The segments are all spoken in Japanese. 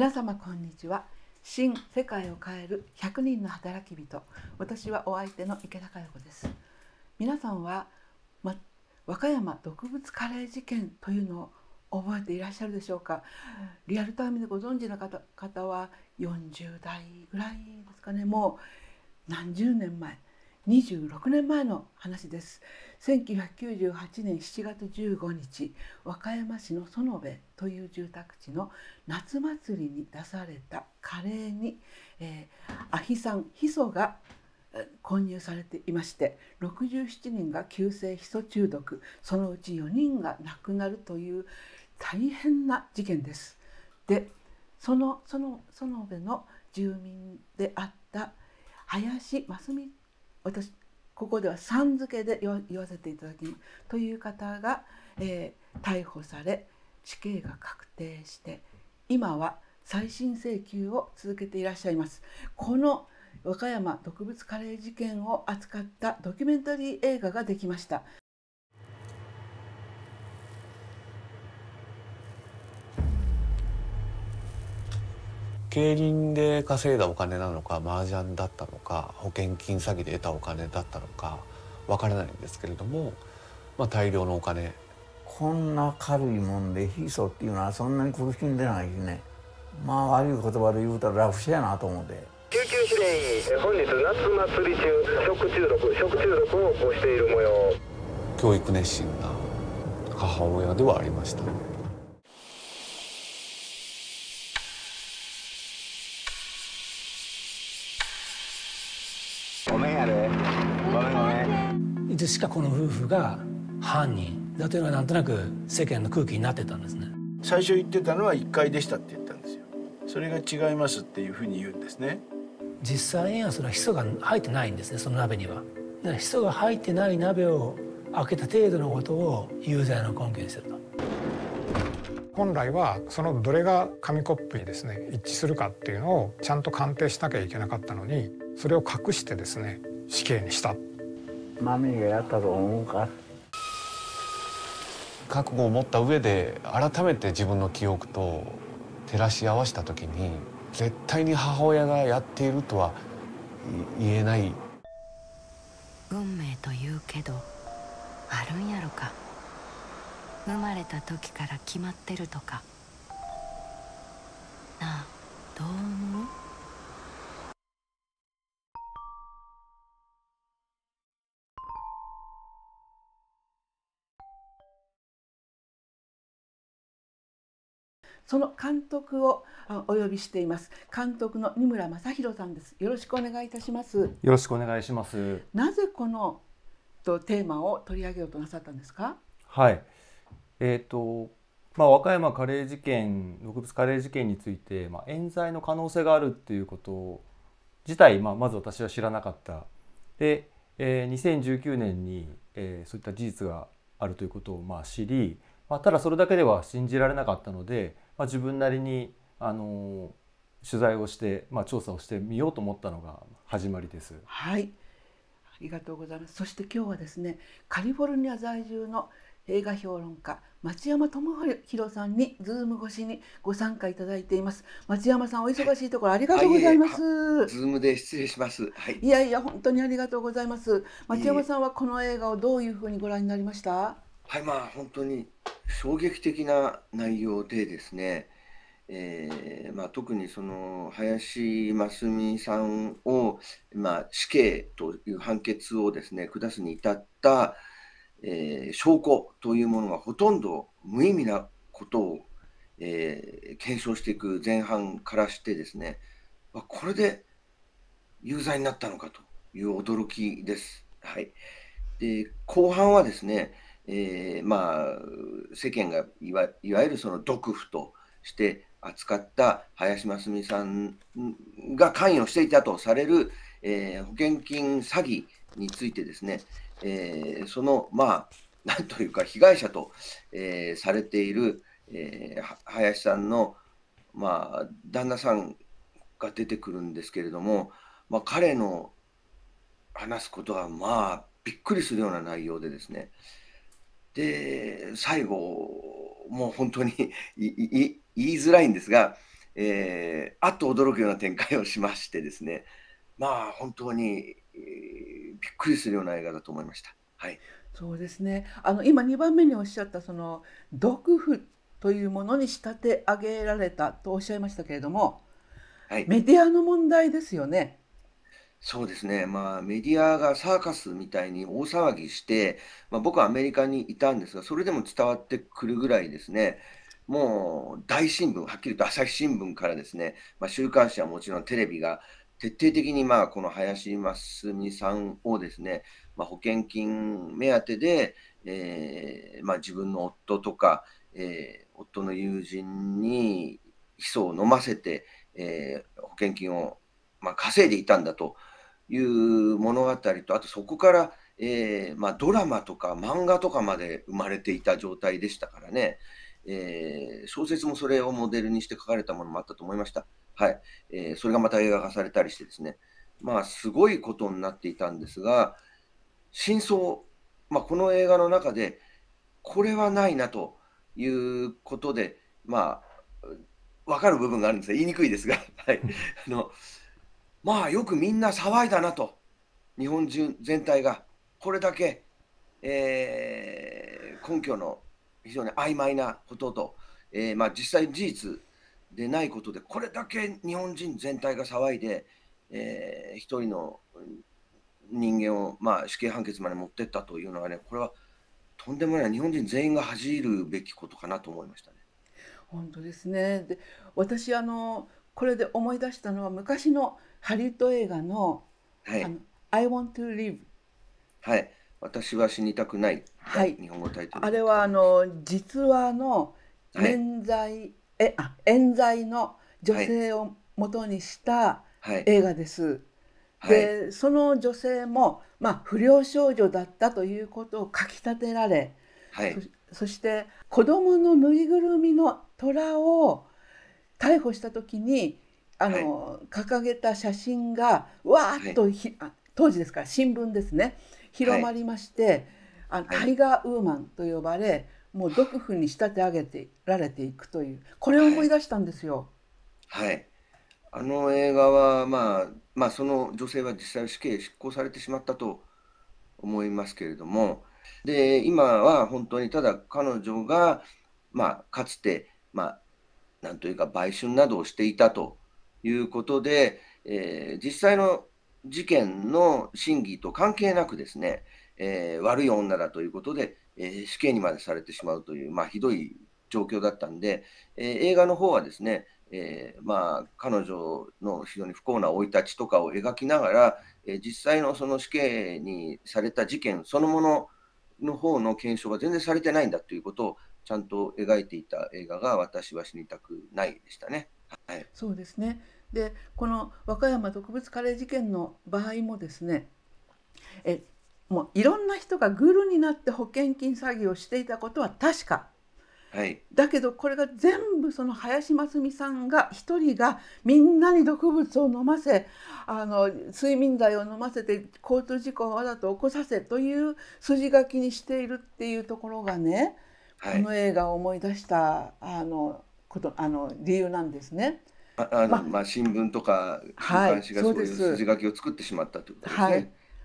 皆様こんにちは新世界を変える100人の働き人私はお相手の池田佳代子です皆さんは、ま、和歌山毒物カレー事件というのを覚えていらっしゃるでしょうかリアルタイムでご存知の方方は40代ぐらいですかねもう何十年前26年前の話です1998年7月15日和歌山市の園部という住宅地の夏祭りに出されたカレーに、えー、アヒ酸ヒ素が混入されていまして67人が急性ヒ素中毒そのうち4人が亡くなるという大変な事件です。でその園部の住民であった林真澄私ここでは「さん」付けで言わせていただきますという方が、えー、逮捕され死刑が確定して今は再審請求を続けていらっしゃいます。この和歌山毒物カレー事件を扱ったドキュメンタリー映画ができました競輪で稼いだお金なのか麻雀だったのか保険金詐欺で得たお金だったのかわからないんですけれども、まあ、大量のお金こんな軽いもんでヒ素っていうのはそんなに苦しんでないしねまあ悪い言葉で言うたらラフシやなと思って救急指令本日夏祭り中食中毒食中毒を起こしている模様教育熱心な母親ではありました、ねしかこの夫婦が犯人だというのがなんとなく世間の空気になってたんですね最初言ってたのは1階でしたって言ったんですよそれが違いますっていうふうに言うんですね実際にはそれはヒ素が入ってないんですねその鍋にはだからヒ素が入ってない鍋を開けた程度のことを有罪の根拠にすると本来はそのどれが紙コップにですね一致するかっていうのをちゃんと鑑定しなきゃいけなかったのにそれを隠してですね死刑にしたーがやったと思うか覚悟を持った上で改めて自分の記憶と照らし合わせた時に絶対に母親がやっているとは言えない運命というけどあるんやろか生まれた時から決まってるとかなあどう思うその監督をお呼びしています監督の二村正弘さんですよろしくお願いいたしますよろしくお願いしますなぜこのとテーマを取り上げようとなさったんですかはいえっ、ー、とまあ、和歌山カレー事件毒物カレー事件について、まあ、冤罪の可能性があるっていうこと自体、まあ、まず私は知らなかったで、えー、2019年に、えー、そういった事実があるということをまあ知り、まあ、ただそれだけでは信じられなかったのでまあ、自分なりにあの取材をして、まあ、調査をしてみようと思ったのが始まりです。はいありがとうございますそして今日はですねカリフォルニア在住の映画評論家町山智博さんにズーム越しにご参加いただいています町山さんお忙しいところありがとうございます、はい、ズームで失礼します、はい、いやいや本当にありがとうございます町山さんはこの映画をどういうふうにご覧になりましたはいまあ本当に衝撃的な内容でですね、えーまあ、特にその林真澄さんを、まあ、死刑という判決をですね下すに至った、えー、証拠というものがほとんど無意味なことを、えー、検証していく前半からしてですねこれで有罪になったのかという驚きです。はい、で後半はですねえー、まあ、世間がいわいわゆるその毒婦として扱った林真澄さんが関与していたとされる、えー、保険金詐欺についてですね、えー、その、まあ、なんというか、被害者と、えー、されている、えー、林さんの、まあ、旦那さんが出てくるんですけれども、まあ、彼の話すことは、まあ、びっくりするような内容でですね、で、最後、もう本当に言いづらいんですが、えー、あっと驚くような展開をしましてですね、まあ本当に、えー、びっくりするような映画だと思いました。はい、そうですねあの今2番目におっしゃったその毒婦というものに仕立て上げられたとおっしゃいましたけれども、はい、メディアの問題ですよね。そうですね、まあ、メディアがサーカスみたいに大騒ぎして、まあ、僕はアメリカにいたんですが、それでも伝わってくるぐらいですね、もう大新聞、はっきりと朝日新聞からですね、まあ、週刊誌はもちろんテレビが徹底的にまあこの林真澄さんをですね、まあ、保険金目当てで、えーまあ、自分の夫とか、えー、夫の友人にヒ素を飲ませて、えー、保険金をまあ、稼いでいたんだという物語と、あとそこから、えー、まあ、ドラマとか漫画とかまで生まれていた状態でしたからね、えー、小説もそれをモデルにして書かれたものもあったと思いました。はい。えー、それがまた映画化されたりしてですね、まあ、すごいことになっていたんですが、真相、まあ、この映画の中で、これはないなということで、まあ、分かる部分があるんですが、言いにくいですが、はい。あのまあよくみんな騒いだなと、日本中全体が、これだけ、えー、根拠の非常に曖昧なことと、えー、まあ、実際事実でないことで、これだけ日本人全体が騒いで、えー、一人の人間を、まあ、死刑判決まで持ってったというのはね、これはとんでもない、日本人全員が恥じるべきことかなと思いましたね。本当ですねで私あのこれで思い出したのは昔のハリウッド映画の「はい、の I want to live」はい「私は死にたくない」はい、日本語タイトルあれはあの実話の冤罪、はい、えあ冤罪の女性をもとにした映画です。はい、でその女性も、まあ、不良少女だったということをかきたてられ、はいそ、そして子供のぬいぐるみの虎を逮捕した時にあの、はい、掲げた写真がわーっとひ、はい、当時ですから新聞ですね広まりまして、はい、あタイガーウーマンと呼ばれ、もう毒婦に仕立て上げてられていくというこれを思い出したんですよ。はい、あの映画は、まあ、まあその女性は実際死刑執行されてしまったと思いますけれどもで今は本当にただ彼女が、まあ、かつて、まあ、なんというか売春などをしていたということで、えー、実際の事件の審議と関係なくですね、えー、悪い女だということで、えー、死刑にまでされてしまうという、まあ、ひどい状況だったんで、えー、映画の方はですね、えー、まあ、彼女の非常に不幸な生い立ちとかを描きながら、えー、実際のその死刑にされた事件そのものの方の検証が全然されてないんだということをちゃんと描いていた映画が私は死にたくないでしたね。はい、そうですねでこの和歌山特別カレー事件の場合もですねえもういろんな人がグルになって保険金詐欺をしていたことは確か。はい、だけどこれが全部その林真澄さんが一人がみんなに毒物を飲ませあの睡眠剤を飲ませて交通事故をわざと起こさせという筋書きにしているっていうところがね、はい、この映画を思い出したあのことあの理由なんですね。ああのまあ新聞とか週刊誌がそういう筋書きを作ってしまったということですね。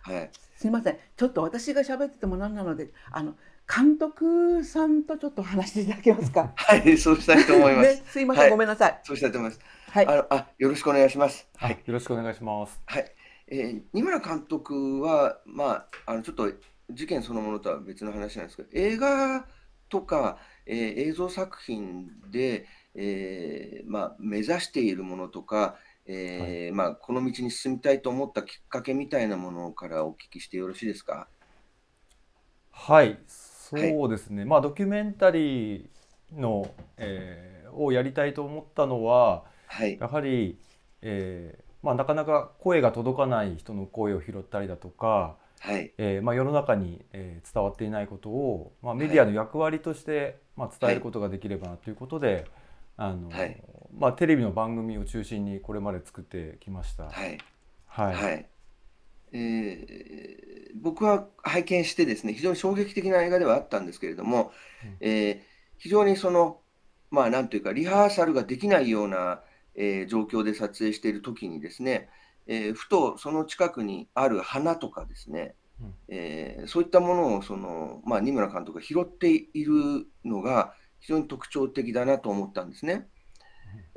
はい。はい、すみません。ちょっと私が喋っててもなんなので、あの監督さんとちょっと話していただけますか。はい、そうしたいと思います。ね、すいません、はい、ごめんなさい。そうしたいと思います。はい。あのあよろしくお願いします。はい。よろしくお願いします。はい。えー、二村監督はまああのちょっと事件そのものとは別の話なんですけど、映画とかえー、映像作品で、えー、まあ、目指しているものとか、えー、はい、まあ、この道に進みたいと思ったきっかけみたいなものからお聞きしてよろしいですか。はい、そうですね、はい、まあ、ドキュメンタリーの、えー、をやりたいと思ったのは、はい、やはり、えーまあ、なかなか声が届かない人の声を拾ったりだとか、はいえーまあ、世の中に、えー、伝わっていないことを、まあ、メディアの役割として、はい、まあ、伝えることができればなということで、あのまあ、テレビの番組を中心にこれまで作ってきました。はいはいえー、僕は拝見してですね非常に衝撃的な映画ではあったんですけれども、うん、えー、非常にそのまあなんというかリハーサルができないような、えー、状況で撮影している時にですね、えー、ふとその近くにある花とかですね、うん、えー、そういったものをその、まあ、二村監督が拾っているのが非常に特徴的だなと思ったんですね。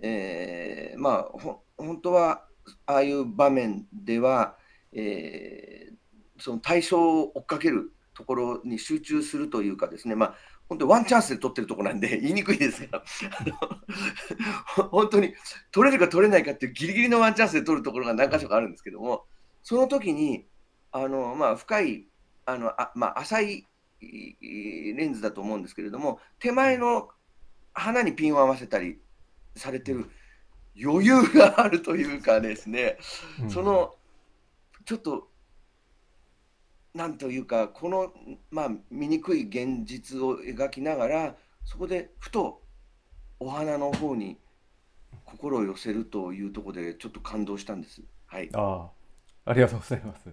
えー、まあ、本当はああいう場面では、えー、その対象を追っかけるところに集中するというかですね、まあ、本当ワンチャンスで取ってるとこなんで 言いにくいですが 本当に取れるか取れないかっていうギリギリのワンチャンスで取るところが何箇所かあるんですけどもその時にあの、まあ、深いあのあ、まあ、浅いレンズだと思うんですけれども手前の花にピンを合わせたりされてる余裕があるというかですね、うん、そのちょっとなんというかこの、まあ、醜い現実を描きながらそこでふとお花の方に心を寄せるというところでちょっと感動したんです。はい、あありがとうございます。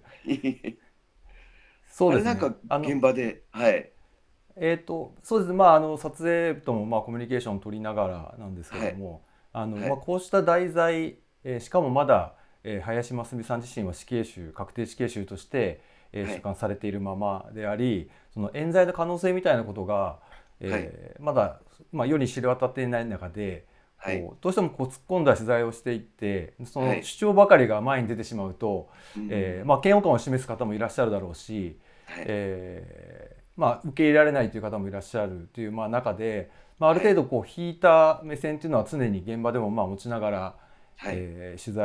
そうですね。なんか現場ではい。えっ、ー、とそうですね。まああの撮影ともまあコミュニケーションを取りながらなんですけども、はい、あの、はい、まあこうした題材、えー、しかもまだ、えー、林真澄さん自身は死刑囚確定死刑囚として、えー、されているままであり、はい、その冤罪の可能性みたいなことが、えー、まだ、まあ、世に知れ渡っていない中で、はい、どうしてもこう突っ込んだ取材をしていってその主張ばかりが前に出てしまうと、はい、えー、まあ、嫌悪感を示す方もいらっしゃるだろうし、はい、えー、まあ、受け入れられないという方もいらっしゃるという、まあ、中で、まあ、ある程度こう引いた目線というのは常に現場でもまあ持ちながら、はい、えー、取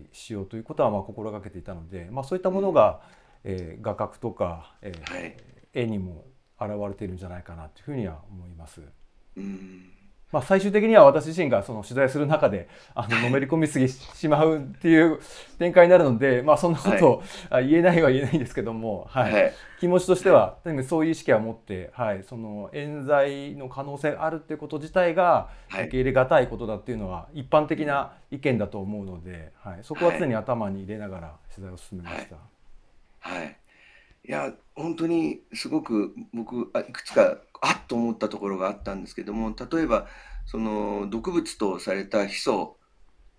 材しようということはまあ心がけていたので、まあ、そういったものが、うんえー、画角とか、えー、はい、絵にも現れているんじゃないかなというふうには思います。うんまあ、最終的には私自身がその取材する中であののめり込みすぎしまうっていう展開になるので、まあ、そんなこと、はい、言えないは言えないんですけども、はい、はい、気持ちとしてはそういう意識は持って、はい、その冤罪の可能性があるっていうこと自体が受け入れがたいことだっていうのは一般的な意見だと思うので、はい、そこは常に頭に入れながら取材を進めました。はいはい。いや、ほんとにすごく僕、あ、いくつか、あっと思ったところがあったんですけども、例えば、その毒物とされたヒ素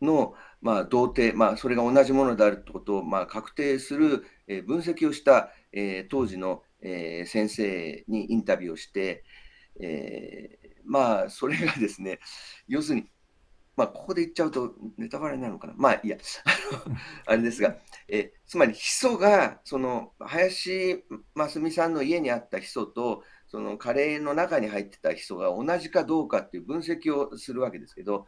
の、まあ、同定、まあ、それが同じものであるってことを、まあ、確定する、えー、分析をした、えー、当時の、えー、先生にインタビューをして、えー、まあ、それがですね、要するにまあ、ここで言っちゃうとネタバレになるのかな。まあ、いや、あれですが、えつまり、ヒ素が、その、林真澄さんの家にあったヒ素と、そのカレーの中に入ってたヒ素が同じかどうかっていう分析をするわけですけど、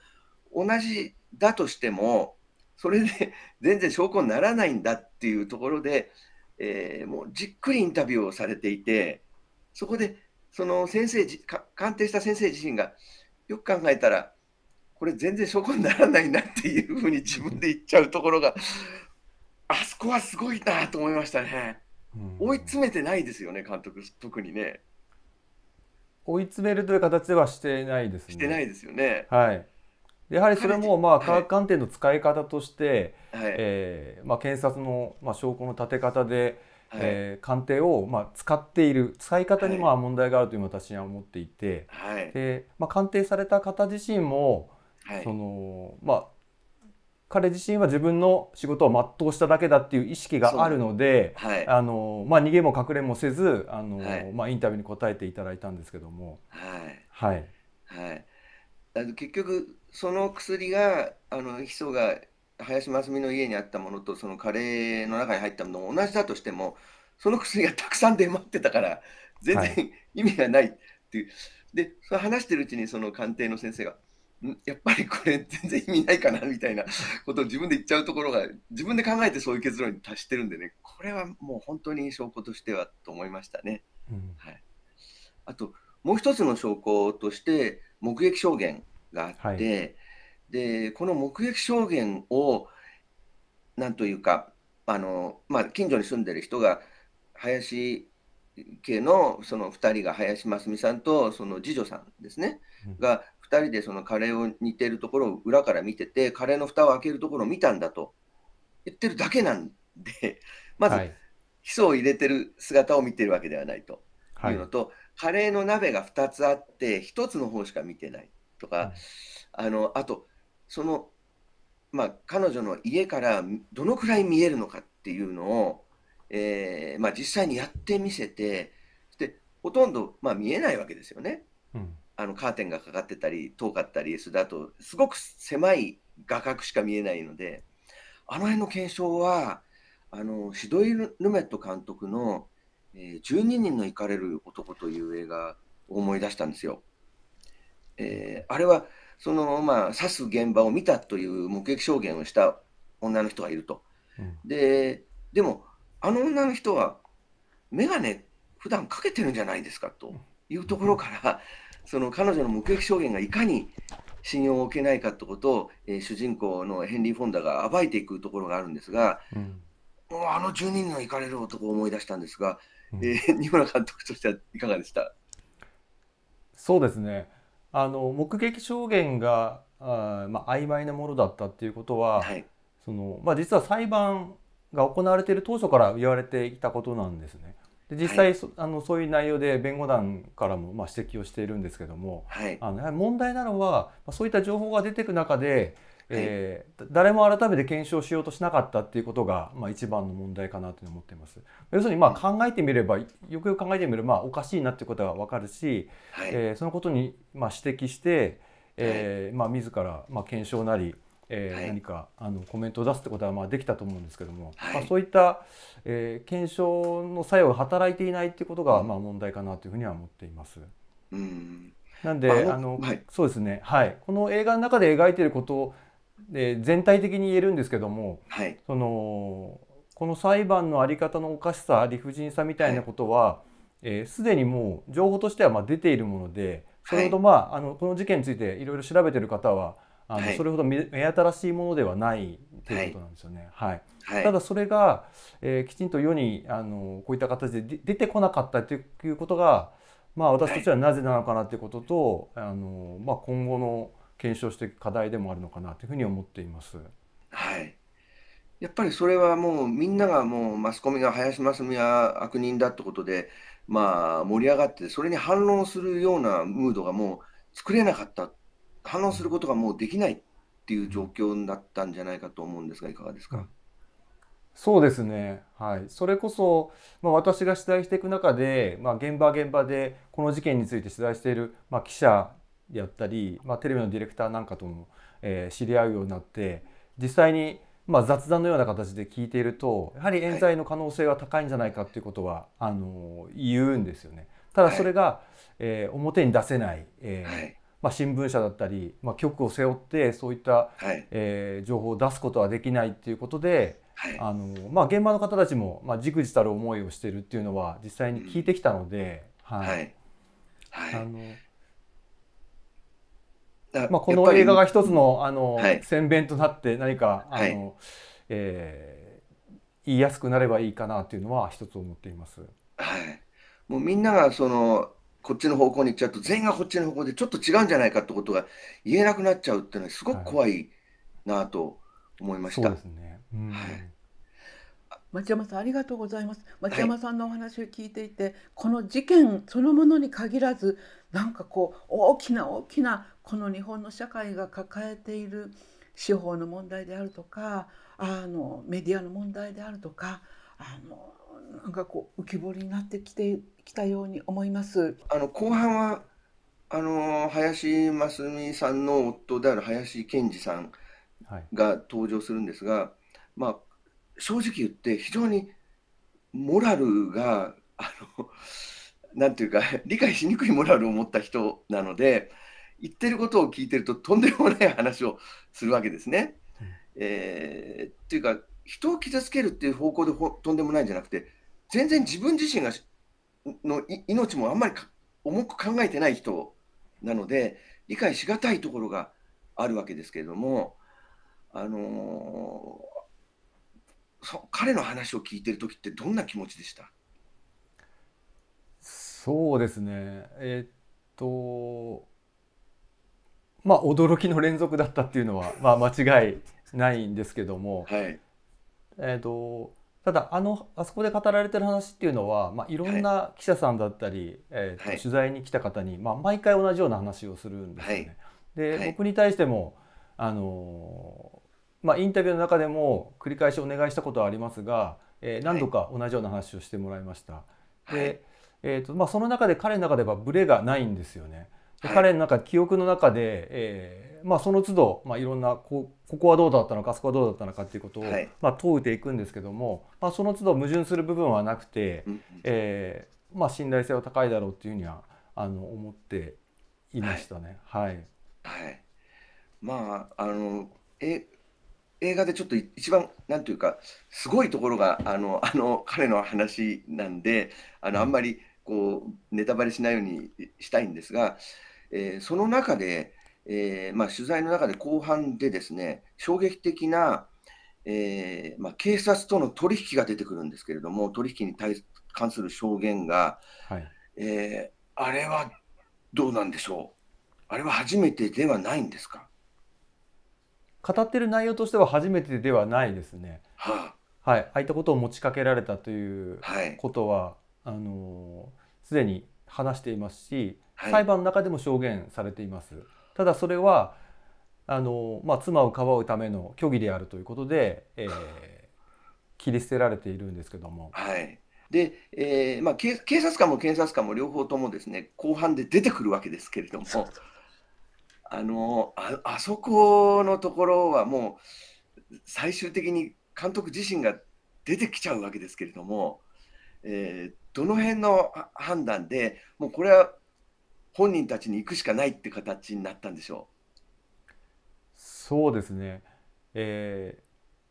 同じだとしても、それで全然証拠にならないんだっていうところで、えー、もうじっくりインタビューをされていて、そこで、その先生鑑定した先生自身が、よく考えたら、これ全然証拠にならないなっていうふうに自分で言っちゃうところがあそこはすごいなと思いましたね、うん、追い詰めてないですよね監督特にね追い詰めるという形ではしてないですねしてないですよねはいやはりそれもまあ科学鑑定の使い方として、はい、えー、まあ、検察のまあ証拠の立て方で、はい、えー、鑑定をまあ使っている使い方にまあ問題があるという私は思っていて、はい、でまあ、鑑定された方自身もはい、そのまあ彼自身は自分の仕事を全うしただけだっていう意識があるので、はい、あのまあ、逃げも隠れもせずあの、はい、まあ、インタビューに答えていただいたんですけども。はい、はい結局その薬があのヒ素が林真澄の家にあったものとそのカレーの中に入ったものも同じだとしてもその薬がたくさん出回ってたから全然、意味がないっていう。でそ話してるうちにその鑑定の先生が「やっぱりこれ全然意味ないかなみたいなことを自分で言っちゃうところが自分で考えてそういう結論に達してるんでねこれはもう本当に証拠としてはと思いましたね。うん、はい、あともう一つの証拠として目撃証言があって、はい、でこの目撃証言をなんというかあの、まあ、近所に住んでる人が林家のその2人が林真澄さんとその次女さんですね、が2人でそのカレーを煮てるところを裏から見てて、カレーの蓋を開けるところを見たんだと言ってるだけなんで、まず、ヒ素基礎を入れてる姿を見てるわけではないというのと、はい、カレーの鍋が2つあって、1つの方しか見てないとか、あのあと、その、まあ、彼女の家からどのくらい見えるのかっていうのを、えーまあ、実際にやってみせて、でほとんど、まあ、見えないわけですよね。うんあのカーテンがかかってたり遠かったりするとすごく狭い画角しか見えないのであの辺の検証はあのシドイ・ルメット監督の「12人の行かれる男」という映画を思い出したんですよ。えー、あれはその、まあ、刺す現場を見たという目撃証言をした女の人がいると。うん、ででもあの女の人は眼鏡普段かけてるんじゃないですかというところから、その彼女の目撃証言がいかに信用を受けないかってことを、えー、主人公のヘンリー・フォンダが暴いていくところがあるんですが、うん、もうあの1 0人の行かれる男を思い出したんですが、うん、えー、村監督としてはいかがでしたそうですねあの目撃証言があ、まあ、曖昧なものだったっていうことは、はい、そのまあ、実は裁判が行われている当初から言われていたことなんですね。で実際、はい、あのそういう内容で弁護団からもまあ指摘をしているんですけども、はい、あの問題なのはそういった情報が出ていく中で、えー、誰も改めて検証しようとしなかったっていうことが、まあ、一番の問題かなと思っています。要するにまあ考えてみればよくよく考えてみれば、まあ、おかしいなってことが分かるし、はい、えー、そのことにまあ指摘して、えーまあ、自らまあ検証なりえー、はい、何かあのコメントを出すってことはまあできたと思うんですけども、はい、まあ、そういった、えー、検証の作用が働いていないっていうことが、まあ、問題かなというふうには思っています。うん、なんであの、はい、そうですね、はい、この映画の中で描いていることで全体的に言えるんですけども、そのこの裁判の在り方のおかしさ理不尽さみたいなことはすで、えー、にもう情報としてはまあ出ているものでそれほど、まああのこの事件についていろいろ調べてる方はあの、それほど目新しいものではないということなんですよね。はい、はい、ただそれが、えー、きちんと世にあのこういった形で出てこなかったということが、まあ、私たちはなぜなのかなということと、はい、あのまあ、今後の検証していく課題でもあるのかなというふうに思っています。はいやっぱりそれはもうみんながもうマスコミが林真美は悪人だってことで、まあ、盛り上がってそれに反論するようなムードがもう作れなかった反応することがもうできないっていう状況だったんじゃないかと思うんですがいかがですか、うん、そうですね、はい、それこそ、まあ、私が取材していく中で、まあ、現場現場でこの事件について取材している、まあ、記者やったり、まあ、テレビのディレクターなんかとも、えー、知り合うようになって実際に、まあ、雑談のような形で聞いているとやはり冤罪の可能性は高いんじゃないかということは、はい、あの言うんですよね。ただそれが、はい、えー、表に出せない、えー、はいまあ、新聞社だったり、まあ、局を背負ってそういった、はい、えー、情報を出すことはできないっていうことで、はい、あのまあ、現場の方たちも、まあ、じくじたる思いをしているっていうのは実際に聞いてきたので、うん、はい、はい、あのまあ、この映画が一つのあの、はい、宣伝となって何かあの、はい、えー、言いやすくなればいいかなというのは一つ思っています。はい、もうみんながそのこっちの方向に行っちゃうと、全員がこっちの方向でちょっと違うんじゃないかってことが言えなくなっちゃうっていうのは、すごく怖いなと思いました。はい、そうですね、うんはい町山さんありがとうございます町山さんのお話を聞いていて、はい、この事件そのものに限らずなんかこう大きな大きなこの日本の社会が抱えている司法の問題であるとかあのメディアの問題であるとかあのなんかこう浮き彫りになってきてきたように思います。あの後半はあの林真澄さんの夫である林健二さんが登場するんですが、はい、まあ正直言って非常にモラルがあのなんていうか理解しにくいモラルを持った人なので言ってることを聞いてるととんでもない話をするわけですね。うん、えー、っていうか人を傷つけるっていう方向でほとんでもないんじゃなくて全然自分自身がの命もあんまり重く考えてない人なので理解しがたいところがあるわけですけれども、あのー、そ彼の話を聞いてる時ってどんな気持ちでしたそうですねえー、っとまあ驚きの連続だったっていうのは、まあ、間違いないんですけども、はい、えーと、ただあのあそこで語られてる話っていうのは、まあ、いろんな記者さんだったり、はい、えーと、はい、取材に来た方に、まあ、毎回同じような話をするんですよね。はい、で、僕に対してもあのー、まあ、インタビューの中でも繰り返しお願いしたことはありますが、えー、何度か同じような話をしてもらいました。で、えーとまあ、その中で彼の中ではブレがないんですよね。彼の中記憶の中で、えーまあ、その都度、まあ、いろんなこここはどうだったのかあそこはどうだったのかっていうことを、はい、まあ、問うていくんですけども、まあ、その都度矛盾する部分はなくて、うえー、まあ、信頼性は高いだろうっていうふうにはあの思っていましたね。はい、はい、はい、まああのえ映画でちょっと一番なんていうかすごいところがあのあの彼の話なんであの、あんまりこうネタバレしないようにしたいんですが、えー、その中でえー、まあ、取材の中で後半でですね衝撃的な、えー、まあ、警察との取引が出てくるんですけれども取引に対関する証言が、はい、えー、あれはどうなんでしょうあれは初めてではないんですか語ってる内容としては初めてではないですね。はあ、はい、ああいったことを持ちかけられたということは、はい、あのすでに話していますし、はい、裁判の中でも証言されています。ただそれはあの、まあ、妻をかばうための虚偽であるということで、えー、切り捨てられているんですけども。はいで、えーまあ、警察官も検察官も両方ともですね後半で出てくるわけですけれどもあのああそこのところはもう最終的に監督自身が出てきちゃうわけですけれども、えー、どの辺の判断でもうこれは本人たちに行くしかないって形になったんでしょうそうですね、え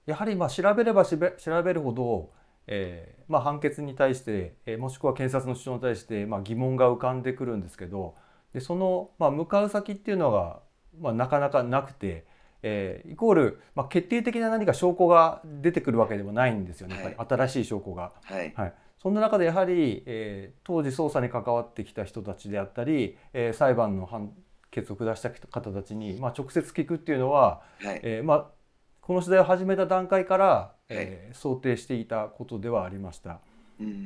ー、やはりまあ調べれば調べるほど、えーまあ、判決に対して、えー、もしくは検察の主張に対して、まあ、疑問が浮かんでくるんですけどでその、まあ、向かう先っていうのが、まあ、なかなかなくて、えー、イコール、まあ、決定的な何か証拠が出てくるわけでもないんですよね、はい、新しい証拠が。はい、はいそんな中でやはり、えー、当時捜査に関わってきた人たちであったり、えー、裁判の判決を下した方たちに、まあ、直接聞くっていうのは、はい、えー、まあ、この取材を始めた段階から、はい、え想定していたことではありました。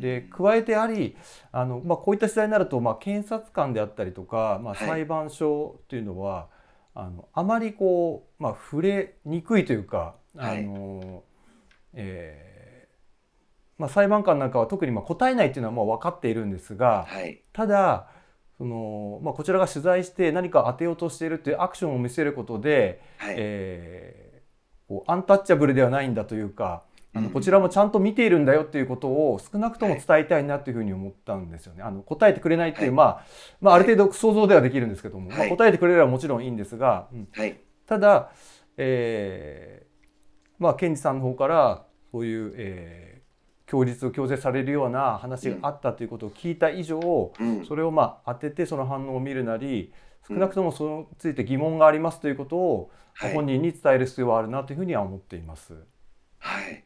で加えてやはりあの、まあ、こういった取材になると、まあ、検察官であったりとか、まあ、裁判所というのは、はい、あのあまりこう、まあ、触れにくいというかあの、えーまあ、裁判官なんかは特にまあ答えないっていうのはもう分かっているんですが、はい、ただその、まあ、こちらが取材して何か当てようとしているというアクションを見せることで、はい、えー、こうアンタッチャブルではないんだというか。あのこちらもちゃんと見ているんだよっていうことを少なくとも伝えたいなというふうに思ったんですよね。あの答えてくれないっていう、はい、まあ、まあ、ある程度想像ではできるんですけども、はい、まあ、答えてくれればもちろんいいんですが、うん、はい、ただ、えー、まあ、検事さんの方からそういう、えー供述を強制されるような話があったということを聞いた以上、それをまあ当ててその反応を見るなり少なくともそのついて疑問がありますということを本人に伝える必要はあるなというふうには思っています。はい、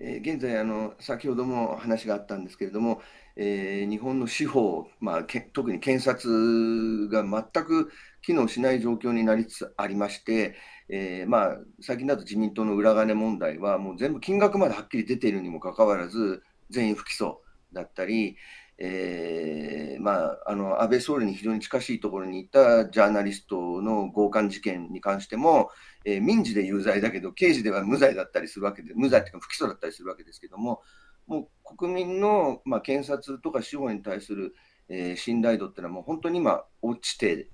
えー、現在あの先ほども話があったんですけれども、えー、日本の司法、まあ、特に検察が全く機能しない状況になりつつありまして、えー、まあ、最近だと自民党の裏金問題は、もう全部金額まではっきり出ているにもかかわらず、全員不起訴だったり、えーまあ、あの安倍総理に非常に近しいところにいたジャーナリストの強姦事件に関しても、えー、民事で有罪だけど、刑事では無罪だったりするわけで、無罪というか不起訴だったりするわけですけども、もう国民の、まあ、検察とか司法に対する、えー、信頼度っていうのは、もう本当に今、落ちて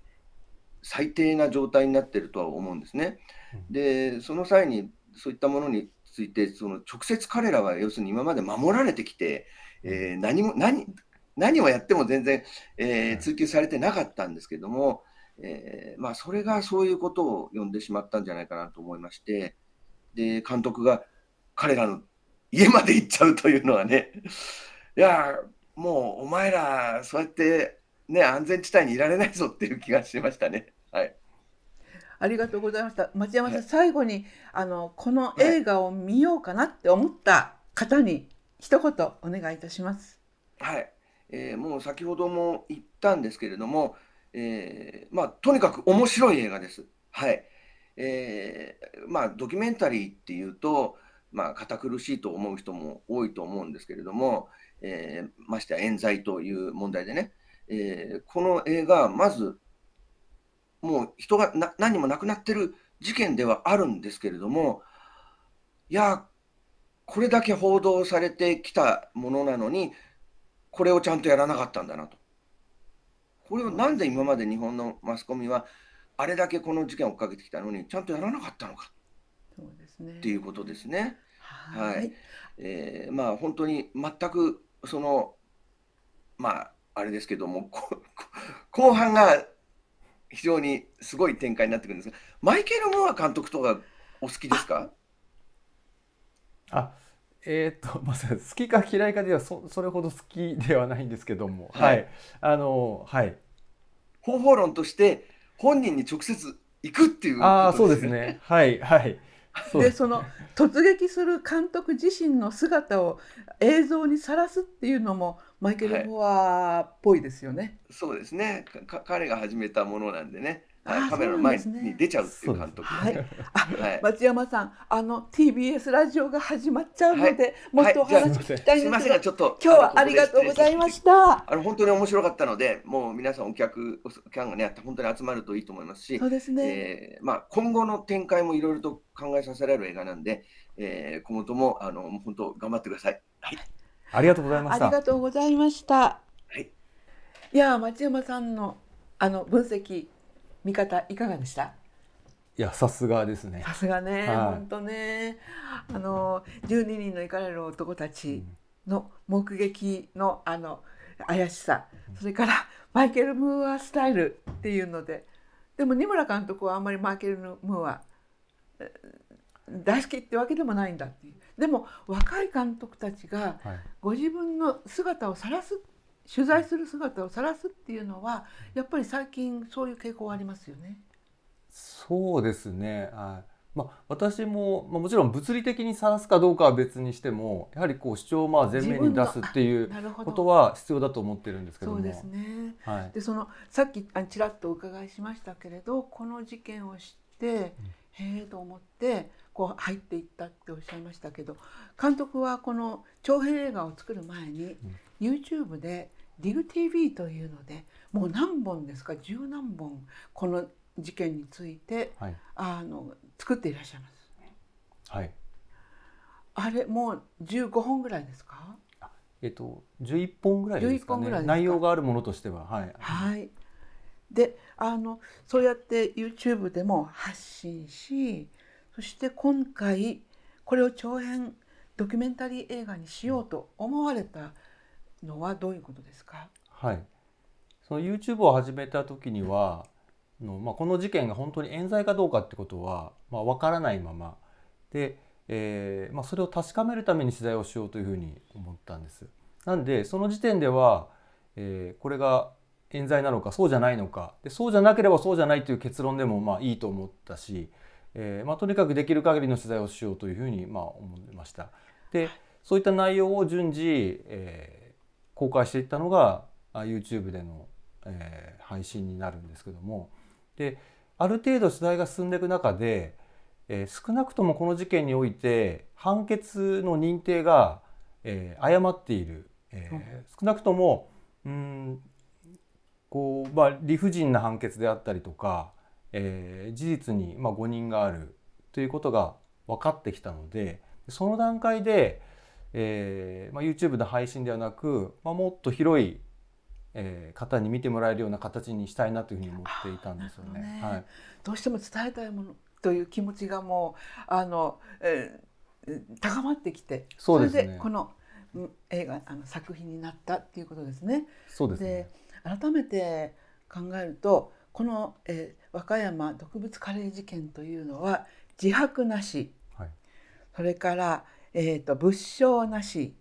最低な状態になっているとは思うんですね。でその際にそういったものについてその直接彼らは要するに今まで守られてきて、えー、何も何何をやっても全然、えー、追及されてなかったんですけども、えー、まあ、それがそういうことを呼んでしまったんじゃないかなと思いましてで監督が彼らの家まで行っちゃうというのはねいやもうお前らそうやってね安全地帯にいられないぞっていう気がしましたね。はいありがとうございました。町山さん、は最後にあのこの映画を見ようかなって思った方に一言お願いいたします。はい、えー、もう先ほども言ったんですけれども、えー、まあ、とにかく面白い映画です。はい。えー、まあ、ドキュメンタリーっていうと。まあ、堅苦しいと思う人も多いと思うんですけれども、えー、ましてや冤罪という問題でね、えこの映画まずもう人が何人も亡くなってる事件ではあるんですけれども、いや、これだけ報道されてきたものなのに、これをちゃんとやらなかったんだなと。これをなんで今まで日本のマスコミは、あれだけこの事件を追っかけてきたのに、ちゃんとやらなかったのか。そうですね。っていうことですね。はい。はい、えー、まあ、本当に全く、その、まあ、あれですけども、後半が非常にすごい展開になってくるんですが、マイケル・モア監督とかお好きですかあえー、っ とまさ、好きか嫌いかではそそれほど好きではないんですけども、はい、はい、あのはい方法論として本人に直接行くっていう、ね、ああそうですねはいはい。でその突撃する監督自身の姿を映像にさらすっていうのもマイケル・フォアっぽいですよね。そうですね。彼が始めたものなんでね。はい、カメラの前に出ちゃうっていう監督、ね、はい。松山さん、あの TBS ラジオが始まっちゃうので、もっとお話聞きたいんですけど、ちょっと今日はありがとうございました。あの本当に面白かったので、もう皆さんお客キャンがね本当に集まるといいと思いますし、そうですね。えー、まあ今後の展開もいろいろと考えさせられる映画なんで、えー、今後ともあの本当頑張ってください。はいありがとうございました。ありがとうございました。はい。いや町山さんのあの分析見方いかがでした？いやさすがですね。さすがね、本当ね。あの十二人の怒られる男たちの目撃のあの怪しさ、それからマイケルムーアスタイルっていうので、でも二村監督はあんまりマイケルムーア大好きってわけでもないんだっていう。でも若い監督たちがご自分の姿を晒す取材する姿を晒すっていうのはやっぱり最近そういう傾向ありますよね。そうですね、はいまあ、私も、まあ、もちろん物理的に晒すかどうかは別にしてもやはりこう主張をまあ前面に出すっていうことは必要だと思ってるんですけどもそうですね、はい、でそのさっきあちらっとお伺いしましたけれどこの事件を知って、うん、へえと思って。こう入っていったっておっしゃいましたけど監督はこの長編映画を作る前に YouTube で DIGTV というのでもう何本ですか十何本この事件について、はい、あの作っていらっしゃいます。はい、あれもう15本ぐらいですかえっと、11本ぐらいですかねか内容があるものとしては。はい、はいであのそうやって YouTube でも発信しそして今回これを長編ドキュメンタリー映画にしようと思われたのはどういうことですか、はい、その YouTube を始めた時にはの、まあ、この事件が本当に冤罪かどうかってことは、まあ、分からないままで、えーまあ、それを確かめるために取材をしようというふうに思ったんです。なんでその時点では、えー、これが冤罪なのかそうじゃないのかでそうじゃなければそうじゃないという結論でもまあいいと思ったしえーまあ、とにかくできる限りの取材をしようというふうに、まあ、思いました。でそういった内容を順次、えー、公開していったのが YouTube での、えー、配信になるんですけどもである程度取材が進んでいく中で、えー、少なくともこの事件において判決の認定が、えー、誤っている、えー、うん、少なくともうんこう、まあ、理不尽な判決であったりとかえー、事実にま誤認があるということが分かってきたのでその段階で、えー、まあ、YouTube の配信ではなく、まあ、もっと広い、えー、方に見てもらえるような形にしたいなというふうに思っていたんですよね。ねはい、どうしても伝えたいものという気持ちがもうあの、え高まってきてそうです、ね、それでこの映画あの作品になったっていうことですね。そうですね改めて考えるとこの、えー和歌山毒物カレー事件というのは自白なし、はい、それから、えーと、物証なし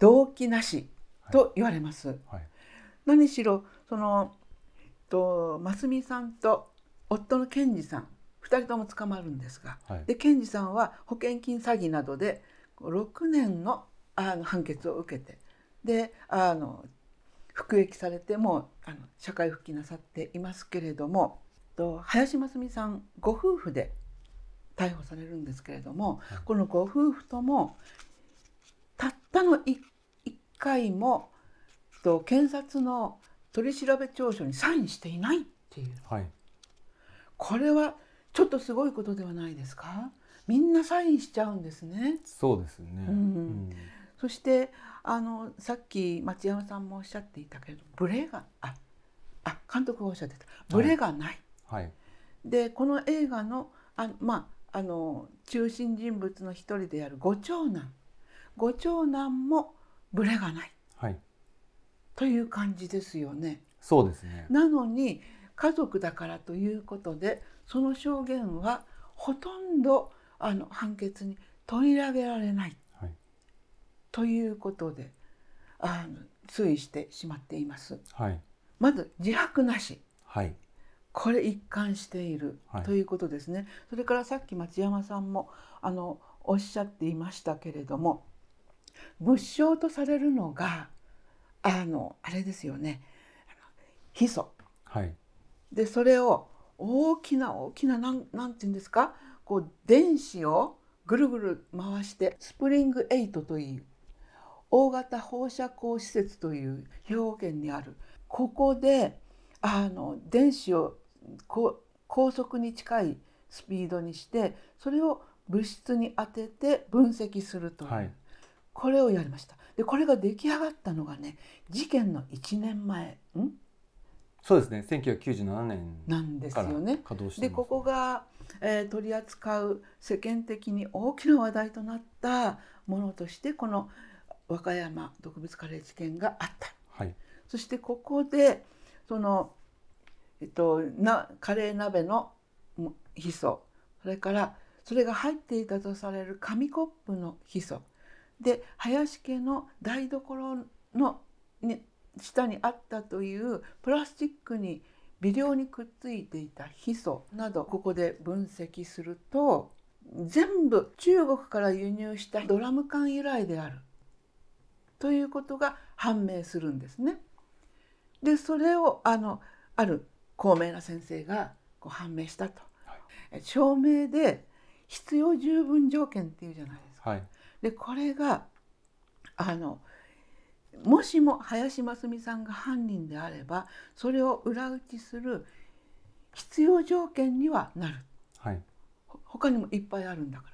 動機なしと言われます。はいはい、何しろそのと真澄さんと夫の賢治さん2人とも捕まるんですが、で賢治さんは保険金詐欺などで6年のあの判決を受けてであの服役されてもあの社会復帰なさっていますけれどもと林真澄さんご夫婦で逮捕されるんですけれども、はい、このご夫婦ともたったの 1, 1回もと検察の取り調べ調書にサインしていないっていう、はい、これはちょっとすごいことではないですかみんなサインしちゃうんですね。そうですね、うん、うん、そしてあのさっき町山さんもおっしゃっていたけどブレがああ監督がおっしゃってたブレがないはい、でこの映画のあまああの中心人物の一人であるご長男ご長男もブレがない、はい、という感じですよね。そうですねなのに家族だからということでその証言はほとんどあの判決に取り上げられない、はい、ということであの推移してしまっています。はい、まず自白なし、はい、これ一貫しているということですね、はい、それからさっき松山さんもあのおっしゃっていましたけれども仏性とされるのがあのあれですよねヒ素、はい、でそれを大きな大きな何て言うんですかこう電子をぐるぐる回してスプリング8という大型放射光施設という兵庫県にあるここであの電子を高速に近いスピードにしてそれを物質に当てて分析するという、はい、これをやりましたでこれが出来上がったのがね事件の1年前そうですね1997年なんですよね。でここが、えー、取り扱う世間的に大きな話題となったものとしてこの和歌山毒物カレー事件があった、はい、そしてここでそのえっと、なカレー鍋のヒ素それからそれが入っていたとされる紙コップのヒ素で林家の台所の下にあったというプラスチックに微量にくっついていたヒ素などここで分析すると全部中国から輸入したドラム缶由来であるということが判明するんですね。でそれをあのある高名な先生がこう判明したと、はい、証明で必要十分条件っていうじゃないですか。はい、でこれがあのもしも林真澄さんが犯人であればそれを裏打ちする必要条件にはなる、はい、他にもいっぱいあるんだから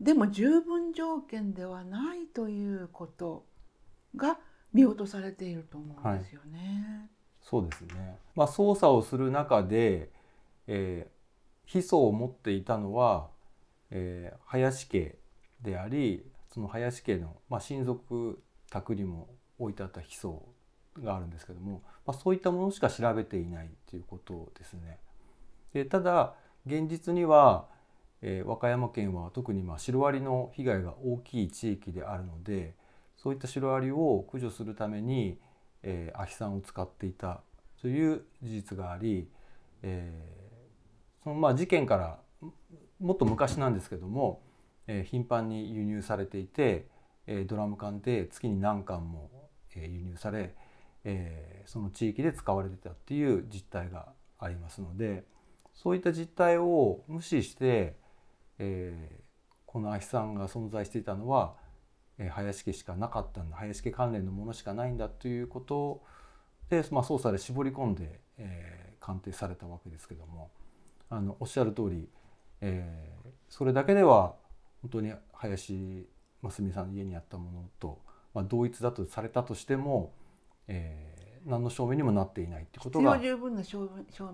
でも十分条件ではないということが見落とされていると思うんですよね。はいそうですね、まあ、捜査をする中で、えー、ヒ素を持っていたのは、えー、林家でありその林家の、まあ、親族宅にも置いてあったヒ素があるんですけども、まあ、そういったものしか調べていないということですね。でただ現実には、えー、和歌山県は特にまあシロアリの被害が大きい地域であるのでそういったシロアリを駆除するために、えー、アヒ酸を使っていたという事実があり、えー、そのまあ事件からもっと昔なんですけども、えー、頻繁に輸入されていて、えー、ドラム缶で月に何缶も、えー、輸入され、えー、その地域で使われてたっていう実態がありますのでそういった実態を無視して、えー、このアヒ酸が存在していたのはえ林家しかなかったんだ林家関連のものしかないんだということで、まあ、捜査で絞り込んで、えー、鑑定されたわけですけどもあのおっしゃる通り、えー、それだけでは本当に林真澄さんの家にあったものと、まあ、同一だとされたとしても、えー何の証明にもなっていないってことが必要十分な証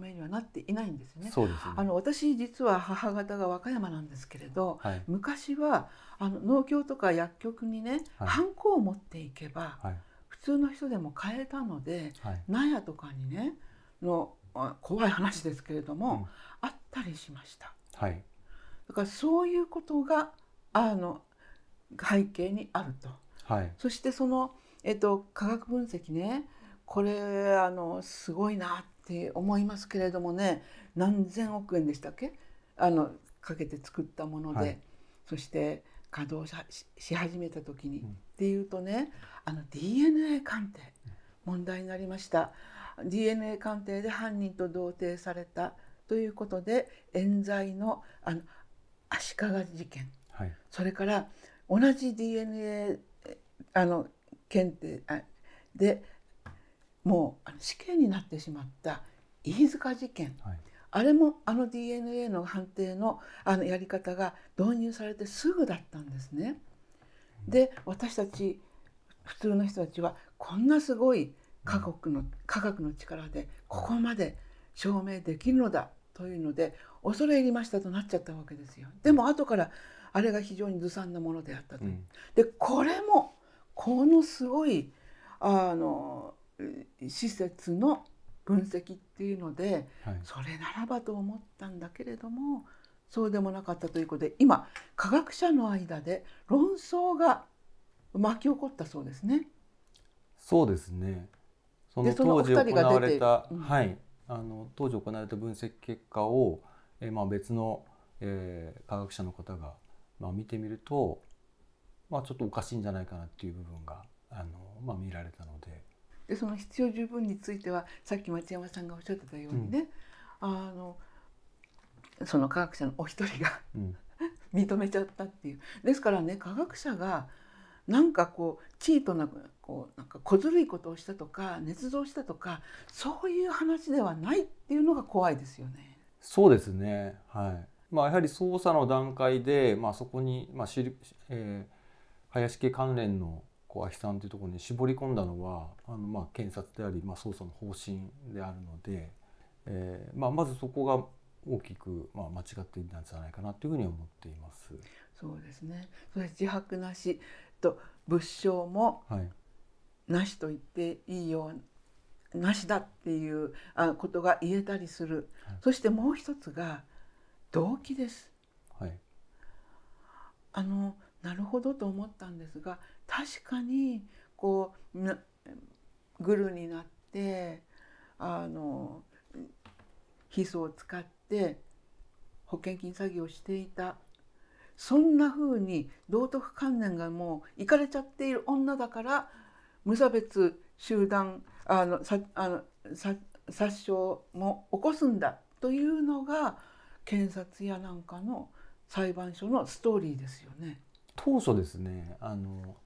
明にはなっていないんですね。そうです、ね、あの私実は母方が和歌山なんですけれど、はい、昔はあの農協とか薬局にね、ハンコを持っていけば、はい、普通の人でも買えたので、納屋とかにねの怖い話ですけれども、うん、あったりしました。はい、だからそういうことがあの背景にあると。はい、そしてそのえっと、化学分析ねこれあのすごいなって思いますけれどもね何千億円でしたっけあのかけて作ったもので、はい、そして稼働し始めた時に、うん、っていうとねあの DNA 鑑定問題になりました。DNA 鑑定で犯人と同定されたということで冤罪のあの足利事件、はい、それから同じ DNA あの検定でもう死刑になってしまった飯塚事件、はい、あれもあの DNA の判定のあのやり方が導入されてすぐだったんですね。で私たち普通の人たちはこんなすごい科学の科学の力でここまで証明できるのだというので恐れ入りましたとなっちゃったわけですよ。でも後からあれが非常にずさんなものであったと。でこれもこのすごいあの施設の分析っていうので、はい、それならばと思ったんだけれどもそうでもなかったということで今科学者の間で論争が巻き起こったそうですね。そうですねその当時行われた、はい、あの当時行われた分析結果を、えー、まあ、別の、えー、科学者の方が、まあ、見てみると、まあ、ちょっとおかしいんじゃないかなっていう部分があの、まあ、見られたので。でその必要十分についてはさっき町山さんがおっしゃってたようにね、うん、あのその科学者のお一人が 認めちゃったっていうですからね科学者がなんかこうチートなこうなんか小ずるいことをしたとか捏造したとかそういう話ではないっていうのが怖いですよね。そうですね、はいまあ、やはり捜査の段階で、まあ、そこに、まあしえー、林家関連のこう空きさんというところに絞り込んだのはあのまあ検察であり、まあ、捜査の方針であるので、えーまあ、まずそこが大きく、まあ、間違っていたんじゃないかなというふうに思っています。そうですねそれ自白なしと物証もなしと言っていいような、はいなしだっていうことが言えたりする、はい、そしてもう一つが動機です、はい、あのなるほどと思ったんですが確かにこうグルになってあのヒ素を使って保険金詐欺をしていたそんな風に道徳観念がもういかれちゃっている女だから無差別集団あのさあのさ殺傷も起こすんだというのが検察やなんかの裁判所のストーリーですよね。当初ですねあの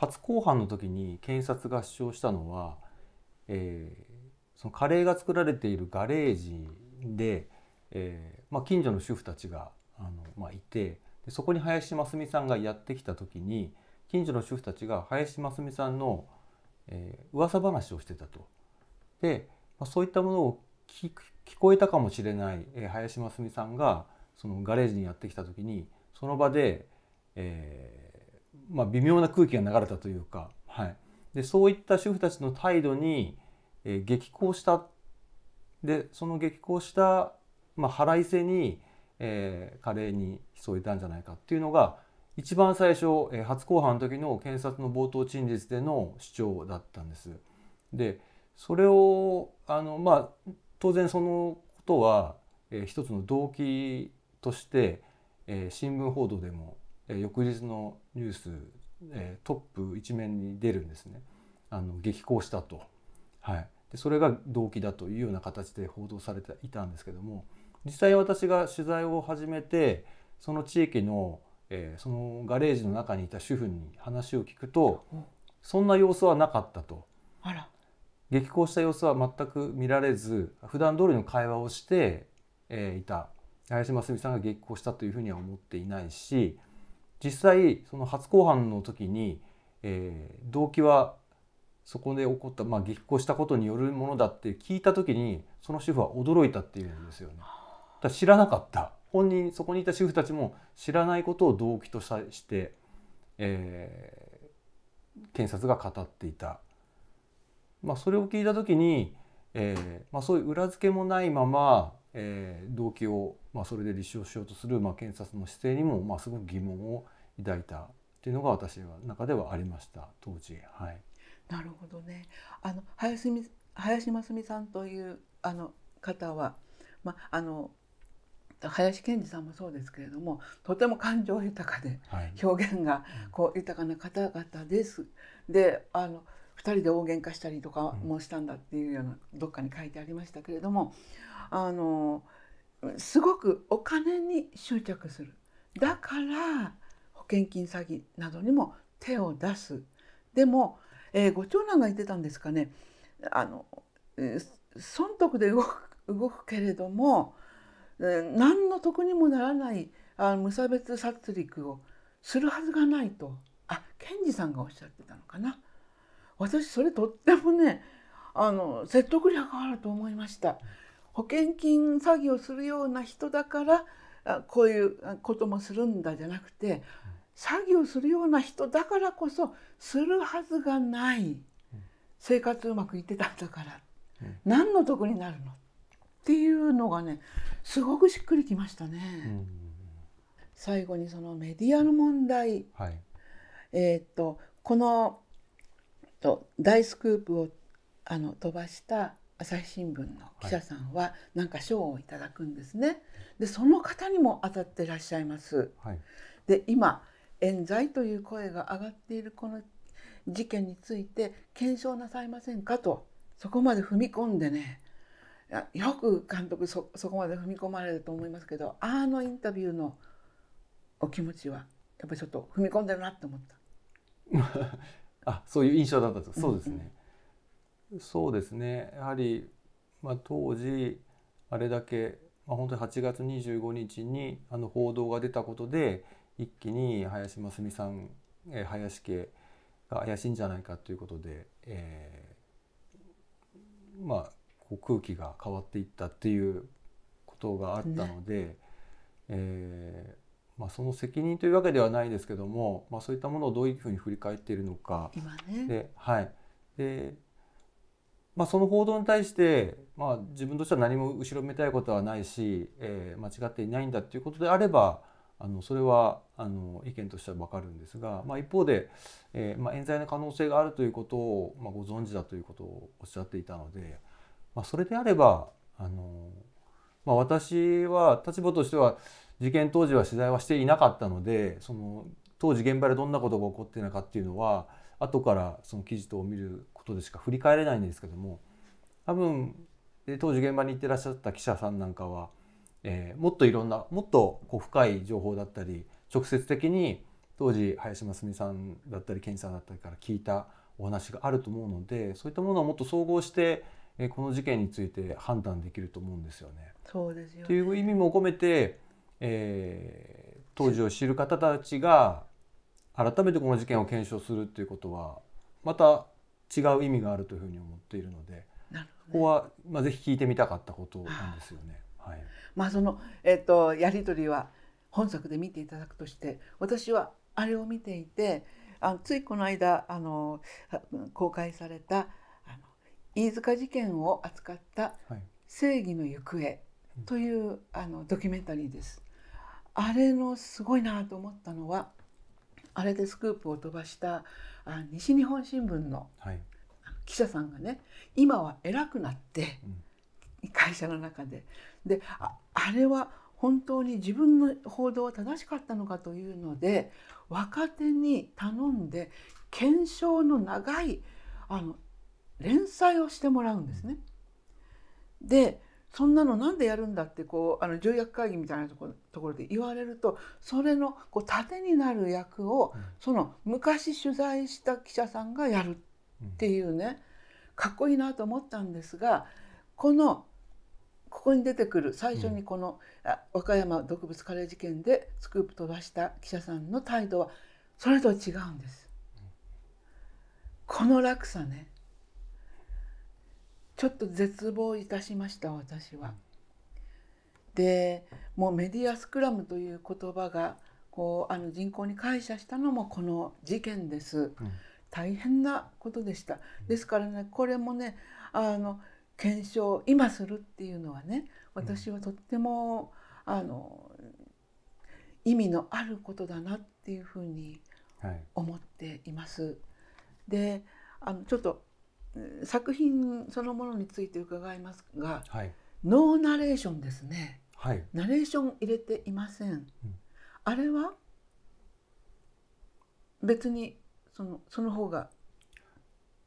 初公判の時に検察が主張したのは、えー、そのカレーが作られているガレージで、えーまあ、近所の主婦たちがあの、まあ、いてでそこに林真澄さんがやってきた時に近所の主婦たちが林真澄さんの、えー、噂話をしてたと。で、まあ、そういったものを聞聞こえたかもしれない、えー、林真澄さんがそのガレージにやってきた時にその場で、えー、まあ、微妙な空気が流れたというか、はい、でそういった主婦たちの態度に、えー、激高したでその激高した、まあ、腹いせに、えー、カレーに潜いたんじゃないかっていうのが一番最初、えー、初公判の時の検察の冒頭陳述での主張だったんです。でそれをあの、まあ、当然そのことは、えー、一つの動機として、えー、新聞報道でも、えー、翌日のニュース、えー、トップ一面に出るんですねあの激高したと、はい、でそれが動機だというような形で報道されていたんですけども実際私が取材を始めてその地域の、えー、そのガレージの中にいた主婦に話を聞くと、そんな様子はなかったと。激高した様子は全く見られず普段通りの会話をして、えー、いた林真澄さんが激高したというふうには思っていないし実際その初公判の時に、えー、動機はそこで起こった、まあ、激高したことによるものだって聞いた時にその主婦は驚いたっていうんですよね。だ知らなかった本人そこにいた主婦たちも知らないことを動機として、えー、検察が語っていた、まあ、それを聞いた時に、えーまあ、そういう裏付けもないままえー、動機を、まあ、それで立証しようとする、まあ、検察の姿勢にも、まあ、すごく疑問を抱いたというのが私の中ではありました当時、はい、なるほどねあの林林真澄さんというあの方は、まあ、あの林健二さんもそうですけれどもとても感情豊かで、はい、表現がこう豊かな方々です。であの2人で大喧嘩したりとかもしたんだっていうようなどっかに書いてありましたけれどもあのすごくお金に執着するだから保険金詐欺などにも手を出すでも、えー、ご長男が言ってたんですかねあの、えー、損得で動く動くけれども、えー、何の得にもならないあ無差別殺戮をするはずがないとあ賢治さんがおっしゃってたのかな。私それとってもねあの説得力があると思いました。保険金詐欺をするような人だからこういうこともするんだじゃなくて詐欺をするような人だからこそするはずがない生活うまくいってたんだから何の得になるのっていうのがねすごくしっくりきましたね。最後にそのメディアの問題、はい、えっ、とこのと大スクープをあの飛ばした朝日新聞の記者さんはなんか賞をいただくんですね。でその方にも当たってらっしゃいます。はい、で今冤罪という声が上がっているこの事件について検証なさいませんかとそこまで踏み込んでねよく監督そこまで踏み込まれると思いますけどあのインタビューのお気持ちはやっぱりちょっと踏み込んでるなって思った。あそういう印象だったとそうですね、そうですねやはり、まあ、当時あれだけ、まあ、本当に8月25日にあの報道が出たことで一気に林真澄さん、えー、林家が怪しいんじゃないかということで、えー、まあこう空気が変わっていったっていうことがあったので、ねえまあ、その責任というわけではないですけども、まあ、そういったものをどういうふうに振り返っているのか。ね、ではいでまあ、その報道に対して、まあ、自分としては何も後ろめたいことはないし、えー、間違っていないんだということであればあのそれはあの意見としては分かるんですが、まあ、一方で、えーまあ、冤罪の可能性があるということを、まあ、ご存知だということをおっしゃっていたので、まあ、それであればあの、まあ、私は立場としては事件当時は取材はしていなかったのでその当時現場でどんなことが起こっていたかっていうのは後からその記事等を見ることでしか振り返れないんですけども多分当時現場に行ってらっしゃった記者さんなんかは、えー、もっといろんなもっとこう深い情報だったり直接的に当時林真澄さんだったり健さんだったりから聞いたお話があると思うのでそういったものをもっと総合してこの事件について判断できると思うんですよね。そうですよ、ね、という意味も込めてえー、当時を知る方たちが改めてこの事件を検証するっていうことはまた違う意味があるというふうに思っているので、ね、ここは、まあ、ぜひ聞いてみたかったことなんですよね。はい、まあその、えーと、やり取りは本作で見ていただくとして私はあれを見ていてあついこの間あの公開されたあの飯塚事件を扱った「正義の行方」という、はい、あのドキュメンタリーです。あれのすごいなと思ったのはあれでスクープを飛ばしたあ西日本新聞の記者さんがね今は偉くなって、会社の中ででああれは本当に自分の報道は正しかったのかというので若手に頼んで検証の長いあの連載をしてもらうんですね。でそんなのなんでやるんだってこうあの重役会議みたいなところところで言われるとそれのこう盾になる役を、その昔取材した記者さんがやるっていうね、かっこいいなと思ったんですがこのここに出てくる最初にこの、和歌山毒物カレー事件でスクープ飛ばした記者さんの態度はそれとは違うんです。この落差ねちょっと絶望いたしました私は。でもうメディアスクラムという言葉がこうあの人口に感謝したのもこの事件です。大変なことでした。ですからねこれもねあの検証今するっていうのはね私はとっても、あの意味のあることだなっていうふうに思っています。はい、であのちょっと作品そのものについて伺いますが、はい、ノーナレーションですね、はい、ナレーション入れていません、うん、あれは別にそのその方が、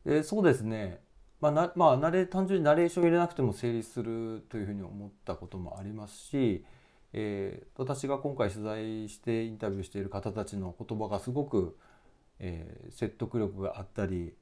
えー、そうですねまあなまあ、ナレ単純にナレーション入れなくても成立するというふうに思ったこともありますし、えー、私が今回取材してインタビューしている方たちの言葉がすごく、えー、説得力があったり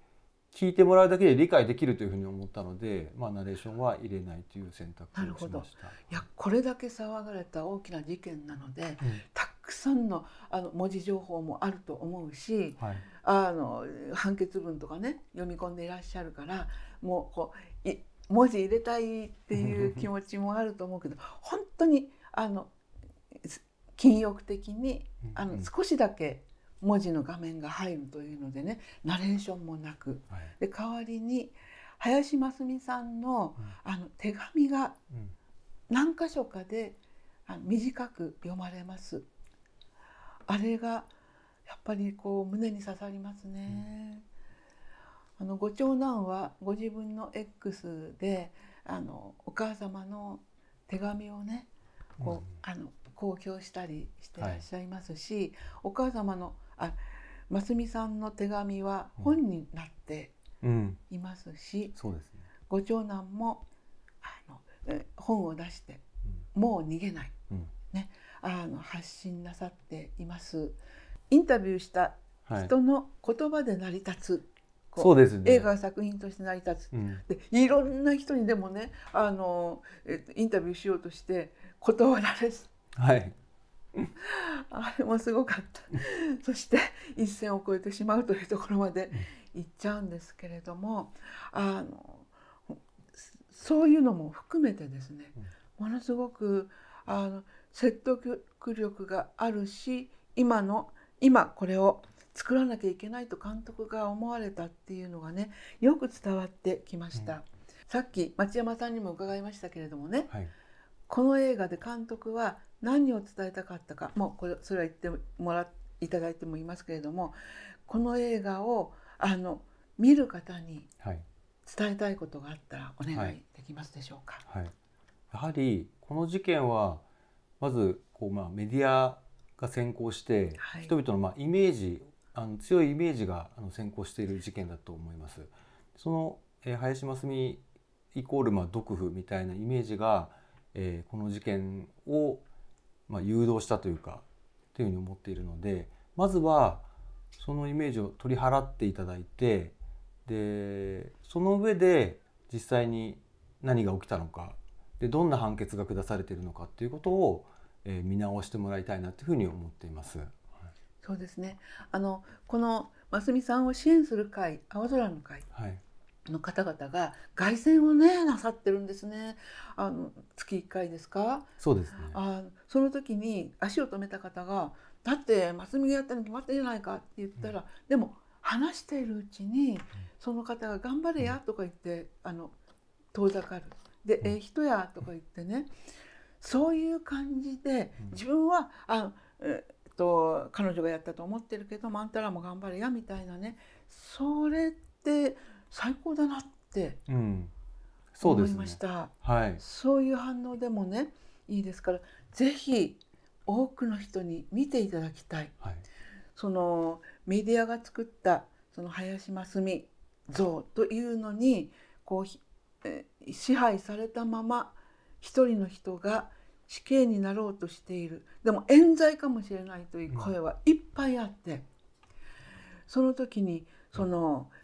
聞いてもらうだけで理解できるというふうに思ったので、まあ、ナレーションは入れないという選択をしましたいやこれだけ騒がれた大きな事件なので、うん、たくさんのあの文字情報もあると思うし、はい、あの判決文とかね読み込んでいらっしゃるからもうこうい文字入れたいっていう気持ちもあると思うけど本当にあの禁欲的にあの少しだけ文字の画面が入るというのでねナレーションもなく、はい、で代わりに林真澄さんの,、あの手紙が何箇所かで短く読まれます。あれがやっぱりこう胸に刺さりますね。うん、あのご長男はご自分の X であのお母様の手紙をねこう、うん、あの公表したりしていらっしゃいますし、はい、お母様の「あますみさんの手紙は本になっていますし、うんうんすね、ご長男もあの本を出して「もう逃げない」ね、あの発信なさっています。インタビューした人の言葉で成り立つ、はい、そうですね、映画作品として成り立つ、うん、でいろんな人にでもねあの、えっと、インタビューしようとして断られ、はい、あれもすごかったそして一線を越えてしまうというところまで行っちゃうんですけれどもあのそういうのも含めてですねものすごくあの説得力があるし今の今これを作らなきゃいけないと監督が思われたっていうのがねよく伝わってきました、うん、さっき町山さんにも伺いましたけれどもね、はい、この映画で監督は何を伝えたかったかもうこれそれは言ってもらいただいてもいますけれどもこの映画をあの見る方に伝えたいことがあったらお願いできますでしょうか。はい、はい、やはりこの事件はまずこう、まあ、メディアが先行して、はい、人々の、まあ、イメージあの強いイメージがあの先行している事件だと思います。その、えー、林真澄イコールまあ毒婦みたいなイメージが、えー、この事件をまあ、誘導したというかというふうに思っているのでまずはそのイメージを取り払っていただいてでその上で実際に何が起きたのかでどんな判決が下されているのかっていうことを、えー、見直してもらいたいなというふうに思っています。そうですねあのこの真澄さんを支援する会青空の会、はい、の方々が凱旋をねなさってるんですね。あの月1回ですか。そうですね。あその時に足を止めた方がだって真澄がやったに決まってんじゃないかって言ったら、うん、でも話しているうちに、うん、その方が頑張れやとか言って、うん、あの遠ざかる。で、ええ人やとか言ってね、そういう感じで自分はあの。えっと彼女がやったと思ってるけどあんたらも頑張れやみたいなねそれって最高だなって思いました、うんね、はい、そういう反応でもねいいですから是非多くの人に見ていただきたい、はい、そのメディアが作ったその林真澄像というのにこう、え支配されたまま一人の人が死刑になろうとしているでも冤罪かもしれないという声はいっぱいあって、うん、その時にその、うん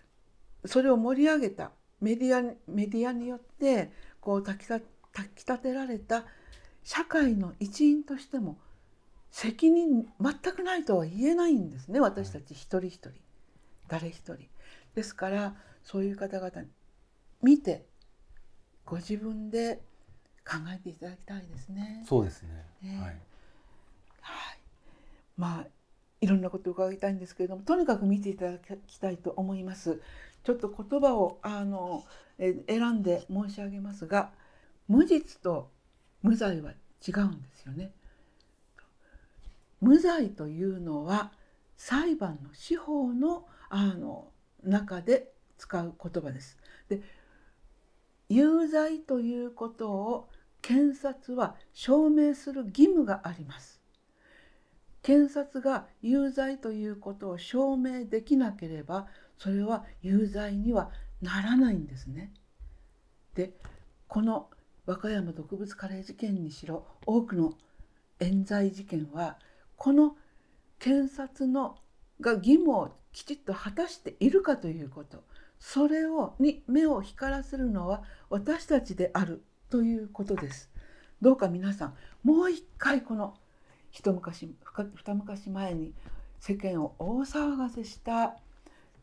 それを盛り上げたメディアメディアによってこう炊きた炊き立てられた社会の一員としても責任全くないとは言えないんですね私たち一人一人誰一人。ですからそういう方々に見てご自分で考えていただきたいですね。そうですね。ねはい、はい。まあいろんなことを伺いたいんですけれども、とにかく見ていただきたいと思います。ちょっと言葉をあの選んで申し上げますが無実と無罪は違うんですよね。無罪というのは裁判の司法のあの中で使う言葉です。で有罪ということを検察は証明する義務があります。検察が有罪ということを証明できなければそれは有罪にはならないんですね。でこの和歌山毒物カレー事件にしろ多くの冤罪事件はこの検察のが義務をきちっと果たしているかということそれをに目を光らせるのは私たちであるということです。どうか皆さんもう一回この一昔二昔前に世間を大騒がせした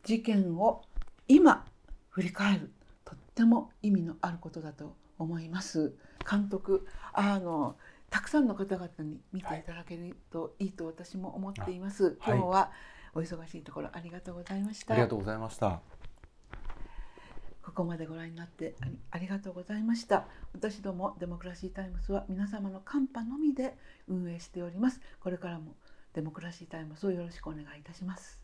事件を今振り返るとっても意味のあることだと思います。監督あのたくさんの方々に見ていただけるといいと私も思っています。はい、今日はお忙しいところありがとうございました。ありがとうございました。ここまでご覧になってありがとうございました。私どもデモクラシータイムスは皆様のカ波のみで運営しております。これからもデモクラシータイムスをよろしくお願いいたします。